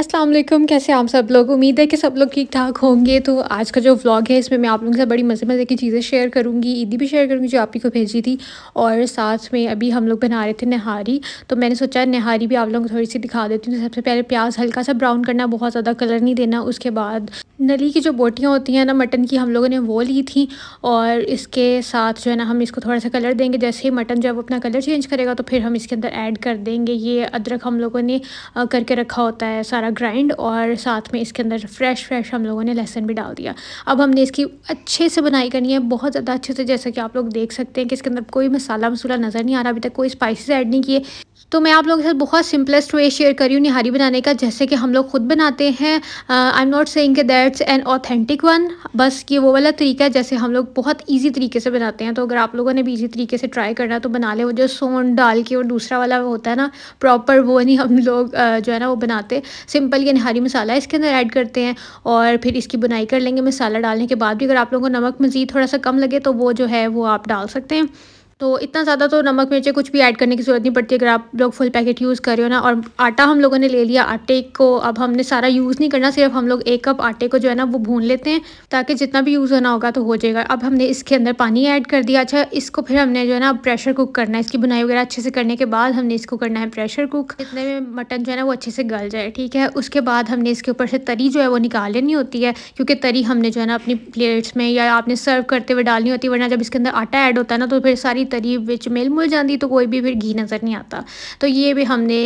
अस्सलाम वालेकुम कैसे आप सब लोग उम्मीद है कि सब लोग ठीक ठाक होंगे तो आज का जो व्लॉग है इसमें मैं आप लोगों के साथ बड़ी मज़े मज़े की चीज़ें शेयर करूँगी ईदी भी शेयर करूँगी जो आप ही को भेजी थी और साथ में अभी हम लोग बना रहे थे नहारी तो मैंने सोचा नहारी भी आप लोगों को थोड़ी सी दिखा देती हूँ तो सबसे पहले प्याज हल्का सा ब्राउन करना बहुत ज़्यादा कलर नहीं देना उसके बाद नली की जो बोटियाँ होती हैं ना मटन की हम लोगों ने वो ली थी और इसके साथ जो है ना हम इसको थोड़ा सा कलर देंगे जैसे ही मटन जब अपना कलर चेंज करेगा तो फिर हम इसके अंदर ऐड कर देंगे ये अदरक हम लोगों ने करके रखा होता है सारा किया ग्राइंड और साथ में इसके अंदर फ्रेश फ्रेश हम लोगों ने लहसन भी डाल दिया अब हमने इसकी अच्छे से बनाई करनी है बहुत ज़्यादा अच्छे से जैसा कि आप लोग देख सकते हैं कि इसके अंदर कोई मसाला मसूला नज़र नहीं आ रहा अभी तक कोई स्पाइसेस ऐड नहीं किए तो मैं आप लोगों के साथ बहुत सिंपलेस्ट वे शेयर करी हूँ निहारी बनाने का जैसे कि हम लोग खुद बनाते हैं आई एम नॉट सेइंग कि दैट्स एन ऑथेंटिक वन बस ये वो वाला तरीका है जैसे हम लोग बहुत ईजी तरीके से बनाते हैं तो अगर आप लोगों ने भी ईजी तरीके से ट्राई करना तो बना ले वो जो सोन डाल के और दूसरा वाला होता है ना प्रॉपर वो नहीं हम लोग uh, जो है ना वो बनाते सिंपल ये निहारी मसाला इसके अंदर ऐड करते हैं और फिर इसकी बुनाई कर लेंगे मसाला डालने के बाद भी अगर आप लोगों को नमक मज़ीद थोड़ा सा कम लगे तो वो जो है वो आप डाल सकते हैं तो इतना ज़्यादा तो नमक मिर्चे कुछ भी ऐड करने की ज़रूरत नहीं पड़ती अगर आप लोग फुल पैकेट यूज़ कर रहे हो ना और आटा हम लोगों ने ले लिया आटे को अब हमने सारा यूज़ नहीं करना सिर्फ हम लोग एक कप आटे को जो है ना वो भून लेते हैं ताकि जितना भी यूज़ होना होगा तो हो जाएगा अब हमने इसके अंदर पानी ऐड कर दिया अच्छा इसको फिर हमने जो है ना प्रेशर कुक करना है इसकी बुनाई वगैरह अच्छे से करने के बाद हमने इसको करना है प्रेशर कुक इतने में मटन जो है ना वो अच्छे से गल जाए ठीक है उसके बाद हमने इसके ऊपर से तरी जो है वो निकाल लेनी होती है क्योंकि तरी हमने जो है ना अपनी प्लेट्स में या आपने सर्व करते हुए डालनी होती है वरना जब इसके अंदर आटा ऐड होता है ना तो फिर सारी तरीब विच मिल मुल जाती तो कोई भी फिर घी नज़र नहीं आता तो ये भी हमने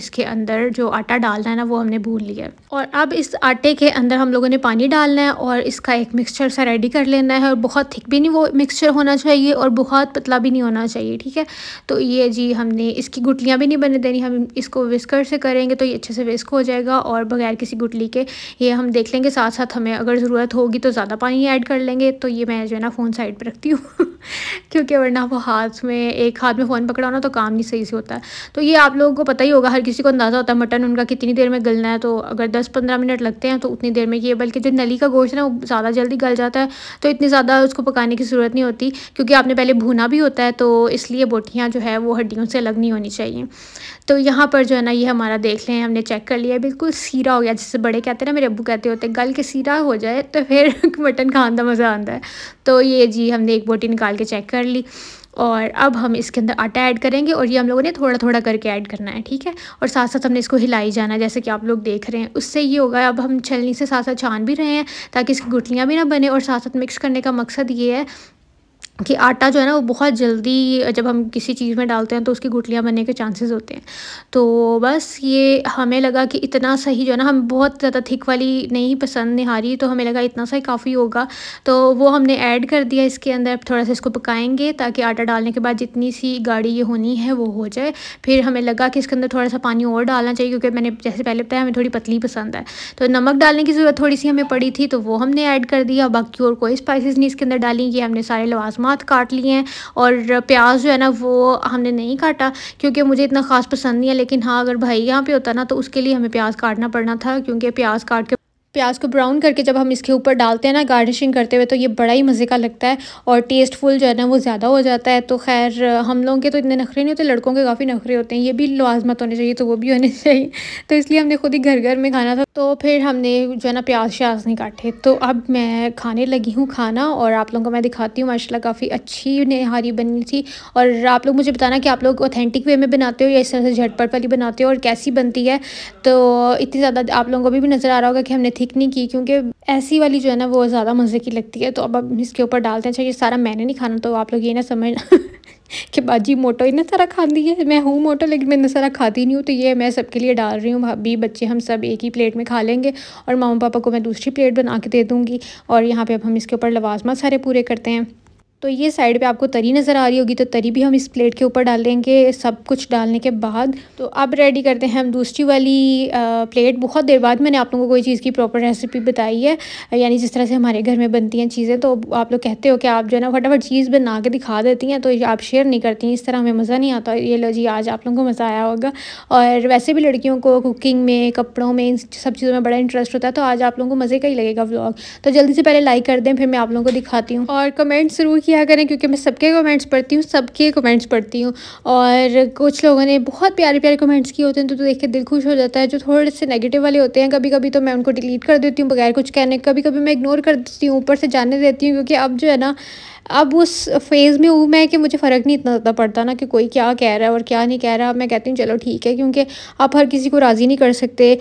इसके अंदर जो आटा डालना है ना वो हमने भून लिया है और अब इस आटे के अंदर हम लोगों ने पानी डालना है और इसका एक मिक्सचर सा रेडी कर लेना है और बहुत थिक भी नहीं वो मिक्सचर होना चाहिए और बहुत पतला भी नहीं होना चाहिए ठीक है तो ये जी हमने इसकी गुटलियाँ भी नहीं बने देनी हम इसको विस्कर से करेंगे तो ये अच्छे से विस्क हो जाएगा और बगैर किसी गुटली के ये हम देख लेंगे साथ साथ हमें अगर ज़रूरत होगी तो ज़्यादा पानी ऐड कर लेंगे तो ये मैं जो है ना फ़ोन साइड पर रखती हूँ क्योंकि वरना वह हाथ में एक हाथ में फ़ोन पकड़ा होना तो काम नहीं सही से होता है तो ये आप लोगों को पता ही होगा हर किसी को अंदाज़ा होता है मटन उनका कितनी देर में गलना है तो अगर दस पंद्रह मिनट लगते हैं तो उतनी देर में ये बल्कि जो नली का गोश्त है वो ज़्यादा जल्दी गल जाता है तो इतनी ज़्यादा उसको पकाने की ज़रूरत नहीं होती क्योंकि आपने पहले भुना भी होता है तो इसलिए बोटियाँ जो है वो हड्डियों से अलग नहीं होनी चाहिए तो यहाँ पर जो है ना ये हमारा देख लें हमने चेक कर लिया बिल्कुल सीरा हो गया जिससे बड़े कहते हैं ना मेरे अबू कहते होते गल के सीरा हो जाए तो फिर मटन खाने का मज़ा आता है तो ये जी हमने एक बोटी निकाल के चेक कर ली और अब हम इसके अंदर आटा ऐड करेंगे और ये हम लोगों ने थोड़ा थोड़ा करके ऐड करना है ठीक है और साथ साथ हमने इसको हिलाई जाना है जैसे कि आप लोग देख रहे हैं उससे ये होगा अब हम छलनी से साथ साथ छान भी रहे हैं ताकि इसकी गुटलियाँ भी ना बने और साथ साथ मिक्स करने का मकसद ये है कि आटा जो है ना वो बहुत जल्दी जब हम किसी चीज़ में डालते हैं तो उसकी गुटलियाँ बनने के चांसेस होते हैं तो बस ये हमें लगा कि इतना सही जो है ना हम बहुत ज़्यादा थिक वाली नहीं पसंद निहारी तो हमें लगा इतना सही काफ़ी होगा तो वो हमने ऐड कर दिया इसके अंदर अब थोड़ा सा इसको पकाएंगे ताकि आटा डालने के बाद जितनी सी गाढ़ी ये होनी है वो हो जाए फिर हमें लगा कि इसके अंदर थोड़ा सा पानी और डालना चाहिए क्योंकि मैंने जैसे पहले बताया हमें थोड़ी पतली पसंद है तो नमक डालने की ज़रूरत थोड़ी सी हमें पड़ी थी तो वो हमने ऐड कर दिया बाकी और कोई स्पाइसिस नहीं इसके अंदर डाली ये हमने सारे लवाजमा काट लिए हैं और प्याज जो है ना वो हमने नहीं काटा क्योंकि मुझे इतना ख़ास पसंद नहीं है लेकिन हाँ अगर भाई यहाँ पे होता ना तो उसके लिए हमें प्याज काटना पड़ना था क्योंकि प्याज काट के प्याज को ब्राउन करके जब हम इसके ऊपर डालते हैं ना गार्निशिंग करते हुए तो ये बड़ा ही मज़े का लगता है और टेस्टफुल जो है ना वो ज़्यादा हो जाता है तो खैर हम लोगों के तो इतने नखरे नहीं होते लड़कों के काफ़ी नखरे होते हैं ये भी लाजमत होने चाहिए तो वो भी होने चाहिए तो इसलिए हमने खुद ही घर घर में खाना था तो फिर हमने जो है ना प्याज श्याज नहीं काटे तो अब मैं खाने लगी हूँ खाना और आप लोगों को मैं दिखाती हूँ माशाला काफ़ी अच्छी नहारी बनी थी और आप लोग मुझे बताना कि आप लोग ऑथेंटिक वे में बनाते हो या इस तरह से झटपट वाली बनाते हो और कैसी बनती है तो इतनी ज़्यादा आप लोगों को भी नज़र आ रहा होगा कि हमने थिक नहीं की क्योंकि ऐसी वाली जो है ना वो ज़्यादा मज़े की लगती है तो अब अब इसके ऊपर डालते हैं चाहिए अच्छा सारा मैंने नहीं खाना तो आप लोग ये ना समझना कि बाजी मोटो इतना सारा खाती है मैं हूँ मोटो लेकिन मैं इतना सारा खाती नहीं हूँ तो ये मैं सबके लिए डाल रही हूँ भाभी बच्चे हम सब एक ही प्लेट में खा लेंगे और मामा पापा को मैं दूसरी प्लेट बना के दे दूँगी और यहाँ पर अब हम इसके ऊपर लवाजमा सारे पूरे करते हैं तो ये साइड पे आपको तरी नज़र आ रही होगी तो तरी भी हम इस प्लेट के ऊपर डाल देंगे सब कुछ डालने के बाद तो अब रेडी करते हैं हम दूसरी वाली प्लेट बहुत देर बाद मैंने आप लोगों को कोई चीज़ की प्रॉपर रेसिपी बताई है यानी जिस तरह से हमारे घर में बनती हैं चीज़ें तो आप लोग कहते हो कि आप जो है ना फटाफट चीज़ बना के दिखा देती हैं तो आप शेयर नहीं करती हैं इस तरह हमें मज़ा नहीं आता ये लो जी आज आप लोगों को मज़ा आया होगा और वैसे भी लड़कियों को कुकिंग में कपड़ों में इन सब चीज़ों में बड़ा इंटरेस्ट होता है तो आज आप लोगों को मज़े का ही लगेगा व्लॉग तो जल्दी से पहले लाइक कर दें फिर मैं आप लोगों को दिखाती हूँ और कमेंट ज़रूर किया करें क्योंकि मैं सबके कमेंट्स पढ़ती हूँ सबके कमेंट्स पढ़ती हूँ और कुछ लोगों ने बहुत प्यारे प्यारे कमेंट्स किए होते हैं तो, तो देख के दिल खुश हो जाता है जो थोड़े से नेगेटिव वाले होते हैं कभी कभी तो मैं उनको डिलीट कर देती हूँ बगैर कुछ कहने कभी कभी मैं इग्नोर कर देती हूँ ऊपर से जाने देती हूँ क्योंकि अब जो है ना अब उस फेज़ में हूँ मैं कि मुझे फ़र्क नहीं इतना ज़्यादा पड़ता ना कि कोई क्या कह रहा है और क्या नहीं कह रहा मैं कहती हूँ चलो ठीक है क्योंकि आप हर किसी को राज़ी नहीं कर सकते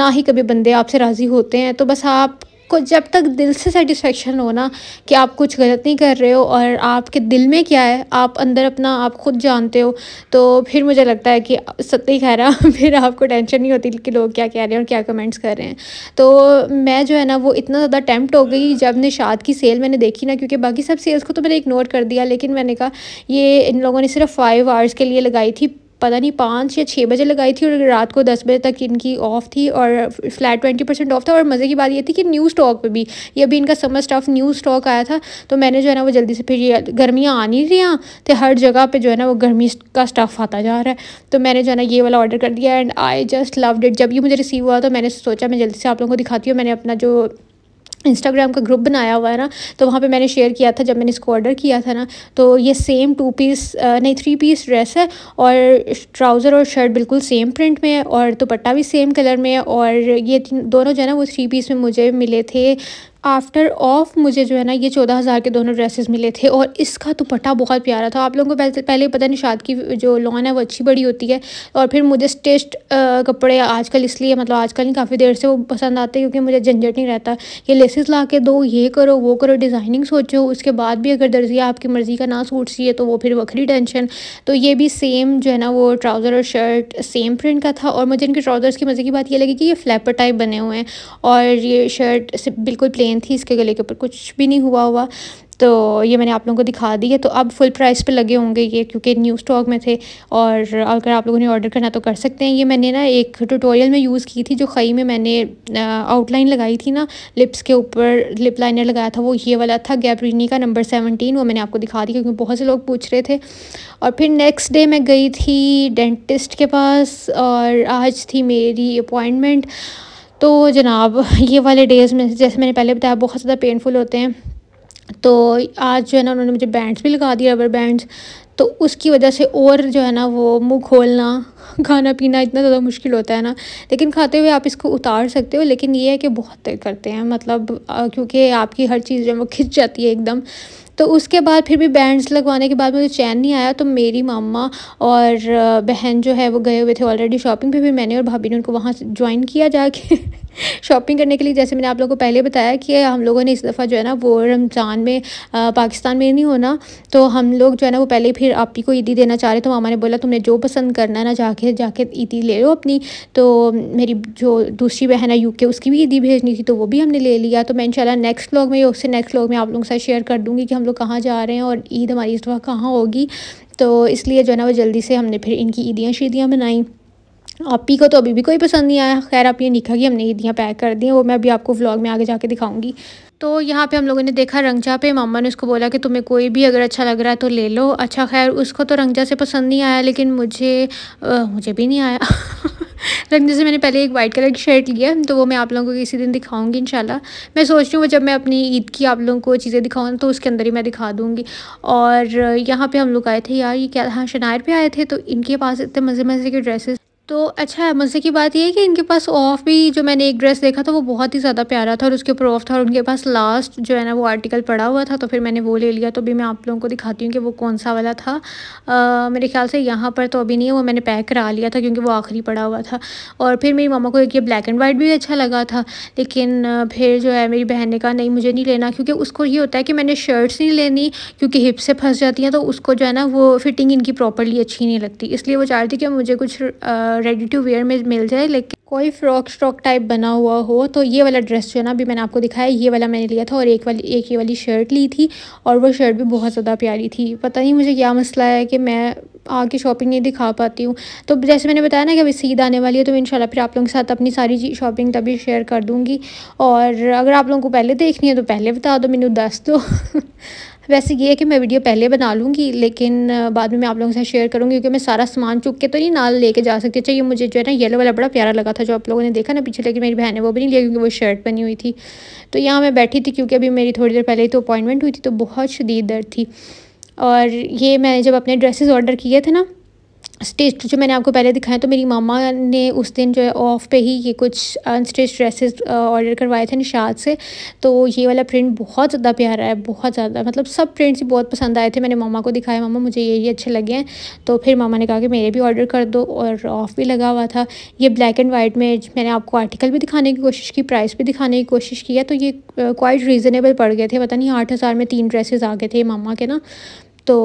ना ही कभी बंदे आपसे राज़ी होते हैं तो बस आप को जब तक दिल से सेटिस्फेक्शन हो ना कि आप कुछ गलत नहीं कर रहे हो और आपके दिल में क्या है आप अंदर अपना आप खुद जानते हो तो फिर मुझे लगता है कि सत्य ही रहा फिर आपको टेंशन नहीं होती कि लोग क्या कह रहे हैं और क्या कमेंट्स कर रहे हैं तो मैं जो है ना वो इतना ज़्यादा टेम्प्ट हो गई जब निशाद की सेल मैंने देखी ना क्योंकि बाकी सब सेल्स को तो मैंने इग्नोर कर दिया लेकिन मैंने कहा ये इन लोगों ने सिर्फ फाइव आवर्स के लिए लगाई थी पता नहीं पाँच या छः बजे लगाई थी और रात को दस बजे तक इनकी ऑफ थी और फ्लैट ट्वेंटी परसेंट ऑफ था और मज़े की बात ये थी कि न्यू स्टॉक पे भी ये भी इनका समर स्टॉफ न्यू स्टॉक आया था तो मैंने जो है ना वो जल्दी से फिर ये गर्मियाँ आ नहीं रही तो हर जगह पर जो है ना वो गर्मी का स्टफ़ आता जा रहा है तो मैंने जो है ना ये वाला ऑर्डर कर दिया and I just love it जब ये मुझे रिसीव हुआ तो मैंने सोचा मैं जल्दी से आप लोगों को दिखाती हूँ मैंने अपना जो इंस्टाग्राम का ग्रुप बनाया हुआ है ना तो वहाँ पे मैंने शेयर किया था जब मैंने इसको ऑर्डर किया था ना तो ये सेम टू पीस नहीं थ्री पीस ड्रेस है और ट्राउज़र और शर्ट बिल्कुल सेम प्रिंट में है और दुपट्टा भी सेम कलर में है और ये दोनों जो है ना वो थ्री पीस में मुझे मिले थे आफ्टर ऑफ मुझे जो है ना ये चौदह हज़ार के दोनों ड्रेसेस मिले थे और इसका दुपट्टा बहुत प्यारा था आप लोगों को पहले पता नहीं शाद की जो लॉन है वो अच्छी बड़ी होती है और फिर मुझे स्टेस्ट कपड़े आजकल इसलिए मतलब आजकल नहीं काफ़ी देर से वो पसंद आते हैं क्योंकि मुझे झंझट नहीं रहता ये लेसेस ला के दो ये करो वो करो डिज़ाइनिंग सोचो उसके बाद भी अगर दर्जिया आपकी मर्ज़ी का ना सूट सी तो वो फिर वखरी टेंशन तो ये भी सेम जो है ना वो ट्राउज़र और शर्ट सेम प्रिंट का था और मुझे इनके ट्राउज़र्स की मज़े की बात ये लगी कि ये फ्लैपर टाइप बने हुए हैं और ये शर्ट बिल्कुल प्लेन चेन थी इसके गले के ऊपर कुछ भी नहीं हुआ हुआ तो ये मैंने आप लोगों को दिखा दी है तो अब फुल प्राइस पे लगे होंगे ये क्योंकि न्यू स्टॉक में थे और अगर आप लोगों ने ऑर्डर करना तो कर सकते हैं ये मैंने ना एक ट्यूटोरियल में यूज़ की थी जो खई में मैंने आउटलाइन लगाई थी ना लिप्स के ऊपर लिप लाइनर लगाया था वो ये वाला था गैब्रीनी का नंबर सेवनटीन वो मैंने आपको दिखा दी क्योंकि बहुत से लोग पूछ रहे थे और फिर नेक्स्ट डे मैं गई थी डेंटिस्ट के पास और आज थी मेरी अपॉइंटमेंट तो जनाब ये वाले डेज़ में जैसे मैंने पहले बताया बहुत ज़्यादा पेनफुल होते हैं तो आज जो है ना उन्होंने मुझे बैंड्स भी लगा दिए रबर बैंड्स तो उसकी वजह से और जो है ना वो मुंह खोलना खाना पीना इतना ज़्यादा मुश्किल होता है ना लेकिन खाते हुए आप इसको उतार सकते हो लेकिन ये है कि बहुत तय करते हैं मतलब क्योंकि आपकी हर चीज़ जो है वो खिंच जाती है एकदम तो उसके बाद फिर भी बैंड्स लगवाने के बाद मुझे चैन नहीं आया तो मेरी मामा और बहन जो है वो गए हुए थे ऑलरेडी शॉपिंग पे भी मैंने और भाभी ने उनको वहाँ ज्वाइन किया जाके शॉपिंग करने के लिए जैसे मैंने आप लोगों को पहले बताया कि हम लोगों ने इस दफ़ा जो है ना वो रमज़ान में आ, पाकिस्तान में नहीं होना तो हम लोग जो है ना वो पहले फिर आप ही को ईदी देना चाह रहे तो मामा ने बोला तुमने जो पसंद करना है ना जाके जाके ईदी ले लो अपनी तो मेरी जो दूसरी बहन है यूके उसकी भी ईदी भेजनी थी तो वो भी हमने ले लिया तो मैं इनशाला नेक्स्ट व्लॉग में उससे नेक्स्ट व्लॉग में आप लोगों के साथ शेयर कर दूँगी कि हम लोग कहाँ जा रहे हैं और ईद हमारी इस दफ़ा कहाँ होगी तो इसलिए जो है ना वो जल्दी से हमने फिर इनकी ईदियाँ शीदियाँ बनाई आपी को तो अभी भी कोई पसंद नहीं आया खैर आप ये लिखा कि हमने ईदियाँ पैक कर दी वो मैं अभी आपको व्लॉग में आगे जाके दिखाऊंगी तो यहाँ पे हम लोगों ने देखा रंगजा पे मामा ने उसको बोला कि तुम्हें कोई भी अगर अच्छा लग रहा है तो ले लो अच्छा खैर उसको तो रंगजा से पसंद नहीं आया लेकिन मुझे आ, मुझे भी नहीं आया रंगजा से मैंने पहले एक वाइट कलर की शर्ट लिया तो वो मैं आप लोगों को किसी दिन दिखाऊंगी इनशाला मैं सोच रही हूँ जब मैं अपनी ईद की आप लोगों को चीज़ें दिखाऊँ तो उसके अंदर ही मैं दिखा दूँगी और यहाँ पर हम लोग आए थे यार ये क्या हाँ शनार पे आए थे तो इनके पास इतने मज़े मज़े के ड्रेसेस तो अच्छा है मज़े की बात यह है कि इनके पास ऑफ़ भी जो मैंने एक ड्रेस देखा था वो बहुत ही ज़्यादा प्यारा था और उसके ऊपर ऑफ़ था और उनके पास लास्ट जो है ना वो आर्टिकल पड़ा हुआ था तो फिर मैंने वो ले लिया तो अभी मैं आप लोगों को दिखाती हूँ कि वो कौन सा वाला था आ, मेरे ख्याल से यहाँ पर तो अभी नहीं है वो मैंने पैक करा लिया था क्योंकि वो आखिरी पड़ा हुआ था और फिर मेरी मामा को एक ये ब्लैक एंड वाइट भी अच्छा लगा था लेकिन फिर जो है मेरी बहन ने कहा नहीं मुझे नहीं लेना क्योंकि उसको ये होता है कि मैंने शर्ट्स नहीं लेनी क्योंकि हिप से फंस जाती हैं तो उसको जो है ना वो फिटिंग इनकी प्रॉपरली अच्छी नहीं लगती इसलिए वो चाह रही थी कि मुझे कुछ रेडी टू वेयर में मिल जाए लेकिन कोई फ्रॉक स्ट्रॉक टाइप बना हुआ हो तो ये वाला ड्रेस जो है ना अभी मैंने आपको दिखाया ये वाला मैंने लिया था और एक वाली एक ये वाली शर्ट ली थी और वो शर्ट भी बहुत ज़्यादा प्यारी थी पता नहीं मुझे क्या मसला है कि मैं आके शॉपिंग नहीं दिखा पाती हूँ तो जैसे मैंने बताया ना कि अभी सीध आने वाली है तो मैं इंशाल्लाह फिर आप लोगों के साथ अपनी सारी शॉपिंग तभी शेयर कर दूँगी और अगर आप लोगों को पहले देखनी है तो पहले बता दो मैंने दस दो वैसे ये है कि मैं वीडियो पहले बना लूँगी लेकिन बाद में मैं आप लोगों से शेयर करूँगी क्योंकि मैं सारा सामान चुक के तो नहीं नाल लेके जा सकती अच्छा ये मुझे जो है ना येलो वाला बड़ा प्यारा लगा था जो आप लोगों ने देखा ना पीछे लेकिन मेरी बहन है वो भी नहीं लिया क्योंकि वो शर्ट बनी हुई थी तो यहाँ मैं बैठी थी क्योंकि अभी मेरी थोड़ी देर पहले ही तो अपॉइंटमेंट हुई थी तो बहुत शदीद दर्द थी और ये मैंने जब अपने ड्रेसेस ऑर्डर किए थे ना स्टेज जो मैंने आपको पहले दिखाया तो मेरी मामा ने उस दिन जो है ऑफ पे ही ये कुछ अनस्टिच ड्रेसेस ऑर्डर करवाए थे निशाद से तो ये वाला प्रिंट बहुत ज़्यादा प्यारा है बहुत ज़्यादा मतलब सब प्रिंट्स ही बहुत पसंद आए थे मैंने मामा को दिखाया मामा मुझे ये ही अच्छे लगे हैं तो फिर मामा ने कहा कि मेरे भी ऑर्डर कर दो और ऑफ भी लगा हुआ था ये ब्लैक एंड वाइट में मैंने आपको आर्टिकल भी दिखाने की कोशिश की प्राइस भी दिखाने की कोशिश किया तो ये क्वाइट रीज़नेबल पड़ गए थे पता नहीं आठ हज़ार में तीन ड्रेसेज आ गए थे मामा के ना तो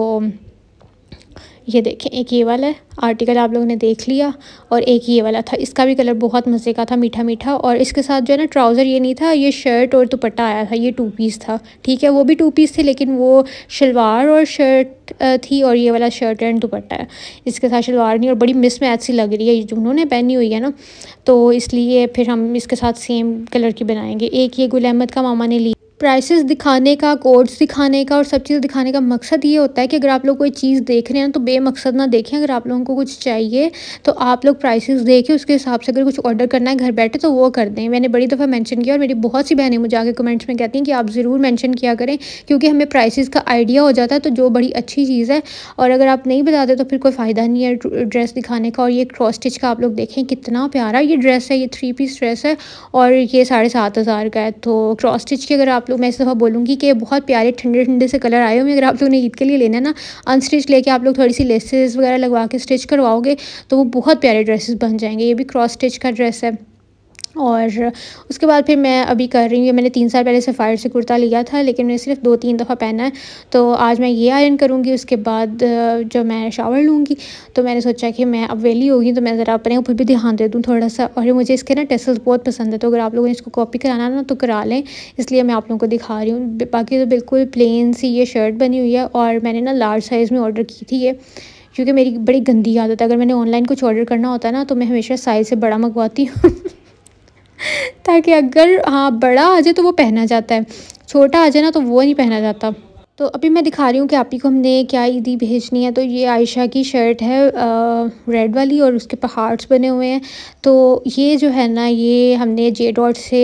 ये देखें एक ये वाला आर्टिकल आप लोगों ने देख लिया और एक ये वाला था इसका भी कलर बहुत मज़े का था मीठा मीठा और इसके साथ जो है ना ट्राउज़र ये नहीं था ये शर्ट और दुपट्टा आया था ये टू पीस था ठीक है वो भी टू पीस थे लेकिन वो शलवार और शर्ट थी और ये वाला शर्ट एंड दुपट्टा है इसके साथ शलवार नहीं और बड़ी मिस मैच सी लग रही है जो उन्होंने पहनी हुई है ना तो इसलिए फिर हम इसके साथ सेम कलर की बनाएंगे एक ये गुल अहमद का मामा ने ली प्राइसेस दिखाने का कोड्स दिखाने का और सब चीज़ दिखाने का मकसद ये होता है कि अगर आप लोग कोई चीज़ देख रहे हैं तो बेमकसद ना देखें अगर आप लोगों को कुछ चाहिए तो आप लोग प्राइसेस देखें उसके हिसाब से अगर कुछ ऑर्डर करना है घर बैठे तो वो कर दें मैंने बड़ी दफ़ा मेंशन किया और मेरी बहुत सी बहनें मुझे आगे कमेंट्स में कहती हैं कि आप ज़रूर मैंशन किया करें क्योंकि हमें प्राइसिस का आइडिया हो जाता है तो जो बड़ी अच्छी चीज़ है और अगर आप नहीं बताते तो फिर कोई फ़ायदा नहीं है ड्रेस दिखाने का और ये क्रॉस स्टिच का आप लोग देखें कितना प्यारा ये ड्रेस है ये थ्री पीस ड्रेस है और ये साढ़े सात हज़ार का है तो क्रॉस स्टिच की अगर आप आप लोग मैं इस दफ़ा बोलूँगी कि बहुत प्यारे ठंडे ठंडे से कलर आए हुए अगर आप लोग ने ईद के लिए लेना ना अनस्टिच लेके आप लोग थोड़ी सी लेसेस वगैरह लगवा के स्टिच करवाओगे तो वो बहुत प्यारे ड्रेसेस बन जाएंगे ये भी क्रॉस स्टिच का ड्रेस है और उसके बाद फिर मैं अभी कर रही हूँ मैंने तीन साल पहले सफ़ायर से कुर्ता लिया था लेकिन मैंने सिर्फ दो तीन दफ़ा पहना है तो आज मैं ये आयरन करूँगी उसके बाद जब मैं शावर लूँगी तो मैंने सोचा कि मैं अब वेली होगी तो मैं ज़रा अपने ऊपर भी ध्यान दे दूँ थोड़ा सा और मुझे इसके ना टेसल्स बहुत पसंद है तो अगर आप लोगों ने इसको कॉपी कराना ना तो करा लें इसलिए मैं आप लोगों को दिखा रही हूँ बाकी तो बिल्कुल प्लेन सी ये शर्ट बनी हुई है और मैंने ना लार्ज साइज़ में ऑर्डर की थी ये क्योंकि मेरी बड़ी गंदी आदत है अगर मैंने ऑनलाइन कुछ ऑर्डर करना होता है ना तो मैं हमेशा साइज़ से बड़ा मंगवाती हूँ ताकि अगर हाँ बड़ा आ जाए तो वो पहना जाता है छोटा आ जाए ना तो वो नहीं पहना जाता तो अभी मैं दिखा रही हूँ कि आप ही को हमने क्या ईदी भेजनी है तो ये आयशा की शर्ट है रेड वाली और उसके पर हार्ट्स बने हुए हैं तो ये जो है ना ये हमने जे डॉट से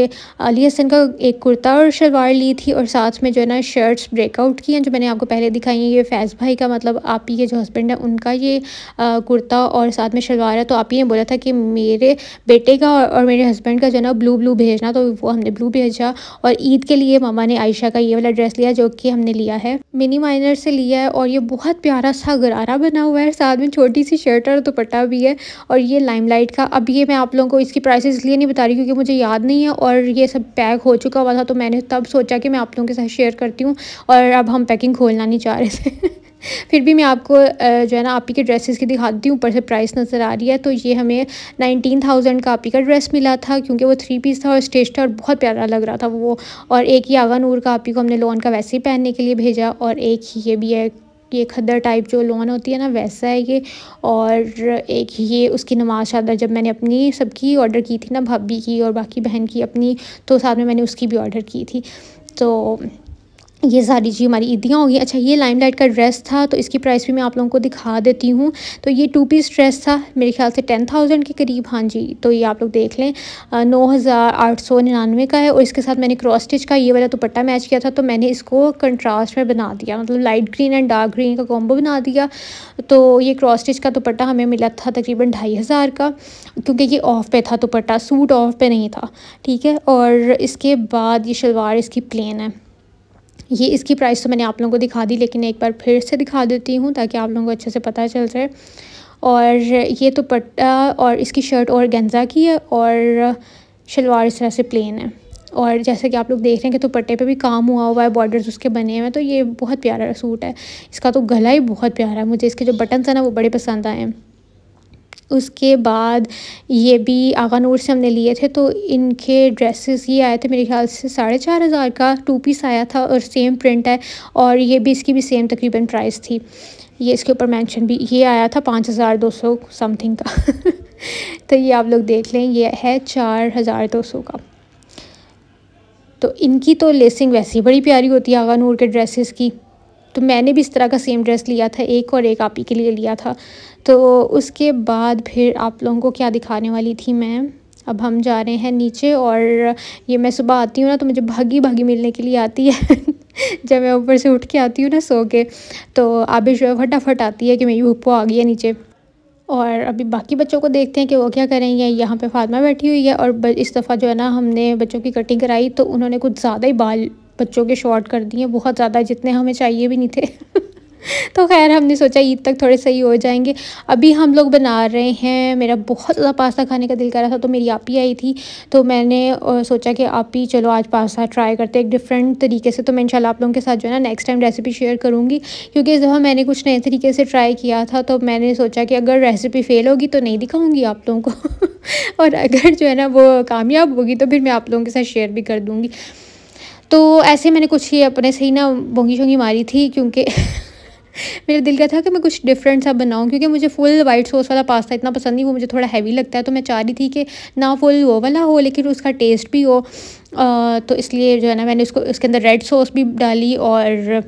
अली हसन का एक कुर्ता और शलवार ली थी और साथ में जो है ना शर्ट्स ब्रेकआउट की हैं जो मैंने आपको पहले दिखाई हैं ये फैज़ भाई का मतलब आप ही के जो हस्बैंड है उनका ये आ, कुर्ता और साथ में शलवार है तो आप ही ने बोला था कि मेरे बेटे का और, और मेरे हस्बैंड का जो है ना ब्लू ब्लू भेजना तो वो हमने ब्लू भेजा और ईद के लिए मामा ने आयशा का ये वाला ड्रेस लिया जो कि हमने लिया है मिनी माइनर से लिया है और ये बहुत प्यारा सा गरारा बना हुआ है साथ में छोटी सी शर्ट और दुपट्टा भी है और ये लाइमलाइट का अब ये मैं आप लोगों को इसकी प्राइस इसलिए नहीं बता रही क्योंकि मुझे याद नहीं है और ये सब पैक हो चुका हुआ था तो मैंने तब सोचा कि मैं आप लोगों के साथ शेयर करती हूँ और अब हम पैकिंग खोलना नहीं चाह रहे थे फिर भी मैं आपको जो है ना आपी के ड्रेसेस की दिखाती हूँ ऊपर से प्राइस नज़र आ रही है तो ये हमें नाइनटीन थाउजेंड का आपी का ड्रेस मिला था क्योंकि वो थ्री पीस था और स्टेज था और बहुत प्यारा लग रहा था वो और एक ही आगा नूर का आपी को हमने लोन का वैसे ही पहनने के लिए भेजा और एक ही ये भी है ये खदर टाइप जो लोन होती है ना वैसा है ये और एक ये उसकी नमाज शादा जब मैंने अपनी सबकी ऑर्डर की थी ना भाभी की और बाकी बहन की अपनी तो साथ में मैंने उसकी भी ऑर्डर की थी तो ये सारी चीज़ हमारी ईदियाँ होगी अच्छा ये लाइमलाइट का ड्रेस था तो इसकी प्राइस भी मैं आप लोगों को दिखा देती हूँ तो ये टू पीस ड्रेस था मेरे ख्याल से टेन थाउजेंड के करीब हाँ जी तो ये आप लोग देख लें नौ हज़ार आठ सौ निन्यानवे का है और इसके साथ मैंने क्रॉस स्टिच का ये वाला दुपट्टा मैच किया था तो मैंने इसको कंट्रास्ट में बना दिया मतलब light green and dark green का कॉम्बो बना दिया तो ये क्रॉस स्टिच का दुपट्टा हमें मिला था तकरीबन ढाई हज़ार का क्योंकि ये ऑफ पे था दुपट्टा सूट ऑफ पे नहीं था ठीक है और इसके बाद ये शलवार इसकी प्लेन है ये इसकी प्राइस तो मैंने आप लोगों को दिखा दी लेकिन एक बार फिर से दिखा देती हूँ ताकि आप लोगों को अच्छे से पता चल जाए और ये तो पट्टा और इसकी शर्ट और गेंजा की है और शलवार इस तरह से प्लेन है और जैसे कि आप लोग देख रहे हैं कि तो पट्टे पे भी काम हुआ हुआ है बॉर्डर्स उसके बने हुए हैं तो ये बहुत प्यारा सूट है इसका तो गला ही बहुत प्यारा है मुझे इसके जो बटन्स हैं ना वो बड़े पसंद आए हैं उसके बाद ये भी आगा नूर से हमने लिए थे तो इनके ड्रेसेस ये आए थे मेरे ख्याल से साढ़े चार हज़ार का टू पीस आया था और सेम प्रिंट है और ये भी इसकी भी सेम तकरीबन प्राइस थी ये इसके ऊपर मेंशन भी ये आया था पाँच हज़ार दो सौ समथिंग का तो ये आप लोग देख लें ये है चार हज़ार दो सौ का तो इनकी तो लेसिंग वैसी बड़ी प्यारी होती है आगा नूर के ड्रेसेस की तो मैंने भी इस तरह का सेम ड्रेस लिया था एक और एक आप ही के लिए लिया था तो उसके बाद फिर आप लोगों को क्या दिखाने वाली थी मैं अब हम जा रहे हैं नीचे और ये मैं सुबह आती हूँ ना तो मुझे भागी भागी मिलने के लिए आती है जब मैं ऊपर से उठ के आती हूँ ना सो के तो आबिश फटाफट आती है कि मेरी भुप्पो तो आ गई है नीचे और अभी बाकी बच्चों को देखते हैं कि वो क्या करेंगे यहाँ पे फातमा बैठी हुई है और इस दफ़ा जो है ना हमने बच्चों की कटिंग कराई तो उन्होंने कुछ ज़्यादा ही बाल बच्चों के शॉर्ट कर दिए बहुत ज़्यादा जितने हमें चाहिए भी नहीं थे तो खैर हमने सोचा ईद तक थोड़े सही हो जाएंगे अभी हम लोग बना रहे हैं मेरा बहुत ज़्यादा पास्ता खाने का दिल कर रहा था तो मेरी आपी आई थी तो मैंने सोचा कि आप ही चलो आज पास्ता ट्राई करते हैं एक डिफरेंट तरीके से तो मैं इंशाल्लाह आप लोगों के साथ जो है ना नेक्स्ट टाइम रेसिपी शेयर करूँगी क्योंकि इस दफ़ा मैंने कुछ नए तरीके से ट्राई किया था तो मैंने सोचा कि अगर रेसिपी फ़ेल होगी तो नहीं दिखाऊँगी आप लोगों को और अगर जो है ना वो कामयाब होगी तो फिर मैं आप लोगों के साथ शेयर भी कर दूँगी तो ऐसे मैंने कुछ ही अपने से ही ना बोंगी शोंगी मारी थी क्योंकि मेरे दिल का था कि मैं कुछ डिफरेंट सा बनाऊँ क्योंकि मुझे फुल वाइट सॉस वाला पास्ता इतना पसंद नहीं वो मुझे थोड़ा हैवी लगता है तो मैं चाह रही थी कि ना फुल वो वाला हो लेकिन उसका टेस्ट भी हो आ, तो इसलिए जो है ना मैंने उसको उसके अंदर रेड सॉस भी डाली और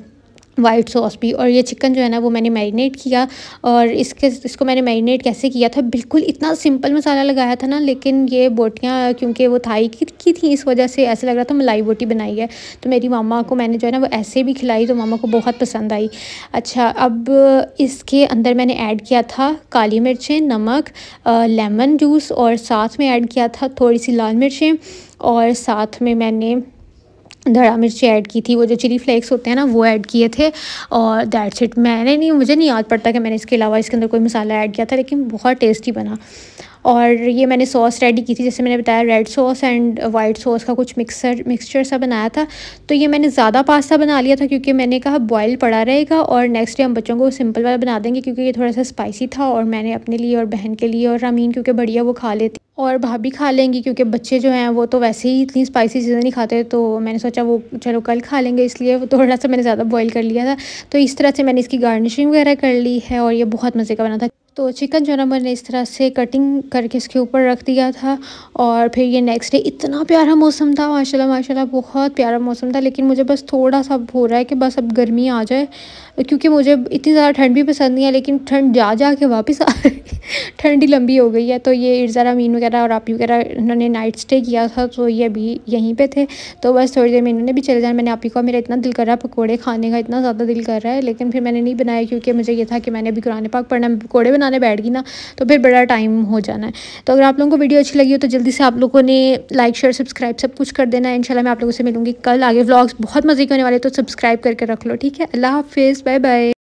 वाइट सॉस भी और ये चिकन जो है ना वो मैंने मैरिनेट किया और इसके इसको मैंने मैरिनेट कैसे किया था बिल्कुल इतना सिंपल मसाला लगाया था ना लेकिन ये बोटियाँ क्योंकि वो थाई की, की थी इस वजह से ऐसा लग रहा था मलाई बोटी बनाई है तो मेरी मामा को मैंने जो है ना वो ऐसे भी खिलाई तो मामा को बहुत पसंद आई अच्छा अब इसके अंदर मैंने ऐड किया था काली मिर्चें नमक लेमन जूस और साथ में ऐड किया था थोड़ी सी लाल मिर्चें और साथ में मैंने धड़ा मिर्ची ऐड की थी वो जो चिली फ्लेक्स होते हैं ना वो ऐड किए थे और दैट्स इट मैंने नहीं मुझे नहीं याद पड़ता कि मैंने इसके अलावा इसके अंदर कोई मसाला ऐड किया था लेकिन बहुत टेस्टी बना और ये मैंने सॉस रेडी की थी जैसे मैंने बताया red sauce and white sauce का कुछ मिक्सर मिक्सचर सा बनाया था तो ये मैंने ज़्यादा पास्ता बना लिया था क्योंकि मैंने कहा बॉयल पड़ा रहेगा और नेक्स्ट डे हम बच्चों को सिंपल वाला बना देंगे क्योंकि ये थोड़ा सा स्पाइसी था और मैंने अपने लिए और बहन के लिए और रामीन क्योंकि बढ़िया वो खा लेती और भाभी खा लेंगी क्योंकि बच्चे जो हैं वो तो वैसे ही इतनी स्पाइसी चीज़ें नहीं खाते तो मैंने सोचा वो चलो कल खा लेंगे इसलिए थोड़ा सा मैंने ज़्यादा बॉईल कर लिया था तो इस तरह से मैंने इसकी गार्निशिंग वगैरह कर ली है और ये बहुत मज़े का बना था तो चिकन जो ना मैंने इस तरह से कटिंग करके इसके ऊपर रख दिया था और फिर ये नेक्स्ट डे इतना प्यारा मौसम था माशाल्लाह माशाल्लाह बहुत प्यारा मौसम था लेकिन मुझे बस थोड़ा सा हो रहा है कि बस अब गर्मी आ जाए क्योंकि मुझे इतनी ज़्यादा ठंड भी पसंद नहीं है लेकिन ठंड जा जा के वापस आ ठंडी लंबी हो गई है तो ये इर्ज़ा अमीन वगैरह और आप वगैरह इन्होंने नाइट स्टे किया था तो ये अभी यहीं पर थे तो बस थोड़ी देर में इन्होंने भी चले जाना मैंने आप ही को मेरा इतना दिल कर रहा है पकौड़े खाने का इतना ज़्यादा दिल कर रहा है लेकिन फिर मैंने नहीं बनाया क्योंकि मुझे ये था कि मैंने अभी कुरने पाक पढ़ना पकौड़े बनाने बैठ गई ना तो फिर बड़ा टाइम हो जाना है तो अगर आप लोगों को वीडियो अच्छी लगी हो तो जल्दी से आप लोगों ने लाइक शेयर सब्सक्राइब सब कुछ कर देना है इंशाल्लाह मैं आप लोगों से मिलूंगी कल आगे व्लॉग्स बहुत मज़े के होने वाले तो सब्सक्राइब करके रख लो ठीक है अल्लाह हाफिज़ बाय बाय